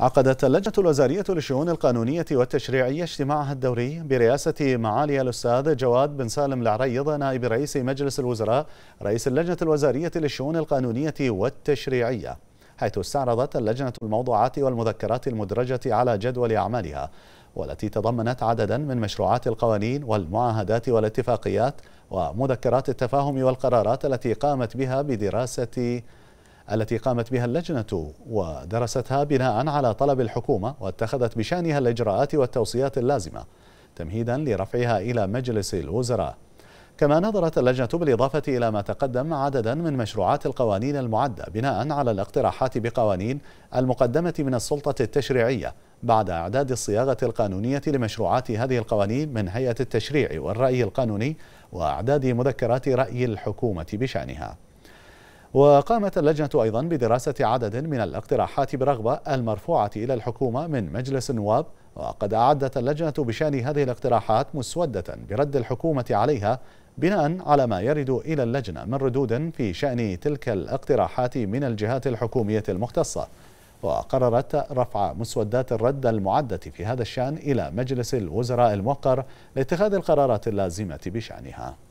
عقدت اللجنة الوزارية للشؤون القانونية والتشريعية اجتماعها الدوري برئاسة معالي الأستاذ جواد بن سالم العريض نائب رئيس مجلس الوزراء رئيس اللجنة الوزارية للشؤون القانونية والتشريعية حيث استعرضت اللجنة الموضوعات والمذكرات المدرجة على جدول أعمالها والتي تضمنت عددا من مشروعات القوانين والمعاهدات والاتفاقيات ومذكرات التفاهم والقرارات التي قامت بها بدراسة التي قامت بها اللجنة ودرستها بناء على طلب الحكومة واتخذت بشأنها الإجراءات والتوصيات اللازمة تمهيدا لرفعها إلى مجلس الوزراء كما نظرت اللجنة بالإضافة إلى ما تقدم عددا من مشروعات القوانين المعدة بناء على الاقتراحات بقوانين المقدمة من السلطة التشريعية بعد إعداد الصياغة القانونية لمشروعات هذه القوانين من هيئة التشريع والرأي القانوني وإعداد مذكرات رأي الحكومة بشأنها وقامت اللجنة أيضا بدراسة عدد من الاقتراحات برغبة المرفوعة إلى الحكومة من مجلس النواب وقد أعدت اللجنة بشأن هذه الاقتراحات مسودة برد الحكومة عليها بناء على ما يرد إلى اللجنة من ردود في شأن تلك الاقتراحات من الجهات الحكومية المختصة وقررت رفع مسودات الرد المعدة في هذا الشأن إلى مجلس الوزراء الموقر لاتخاذ القرارات اللازمة بشأنها